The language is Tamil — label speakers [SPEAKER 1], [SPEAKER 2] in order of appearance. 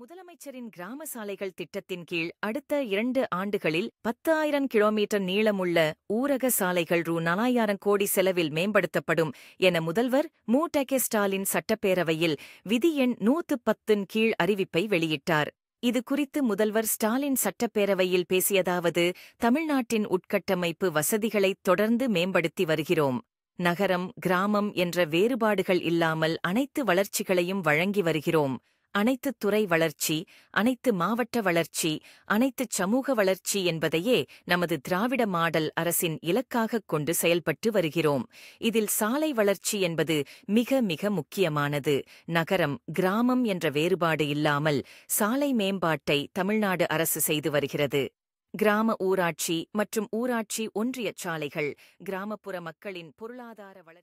[SPEAKER 1] முதலமைச்சரின் கிராம சாலைகள் திட்டத்தின் கீழ் அடுத்த இரண்டு ஆண்டுகளில் பத்தாயிரம் கிலோமீட்டர் நீளமுள்ள ஊரக சாலைகள் ரூ நாலாயிரம் கோடி செலவில் மேம்படுத்தப்படும் என முதல்வர் மு டகே ஸ்டாலின் சட்டப்பேரவையில் விதி எண் நூத்து பத்தின் கீழ் அறிவிப்பை வெளியிட்டார் இது குறித்து முதல்வர் ஸ்டாலின் சட்டப்பேரவையில் பேசியதாவது தமிழ்நாட்டின் உட்கட்டமைப்பு வசதிகளை தொடர்ந்து மேம்படுத்தி வருகிறோம் நகரம் கிராமம் என்ற வேறுபாடுகள் இல்லாமல் அனைத்து வளர்ச்சிகளையும் வழங்கி வருகிறோம் அனைத்து துறை வளர்ச்சி அனைத்து மாவட்ட வளர்ச்சி அனைத்து சமூக வளர்ச்சி என்பதையே நமது திராவிட மாடல் அரசின் இலக்காகக் கொண்டு செயல்பட்டு வருகிறோம் இதில் சாலை வளர்ச்சி என்பது மிக மிக முக்கியமானது நகரம் கிராமம் என்ற வேறுபாடு இல்லாமல் சாலை மேம்பாட்டை தமிழ்நாடு அரசு செய்து வருகிறது கிராம ஊராட்சி மற்றும் ஊராட்சி ஒன்றிய சாலைகள் கிராமப்புற மக்களின் பொருளாதார வளர்ச்சி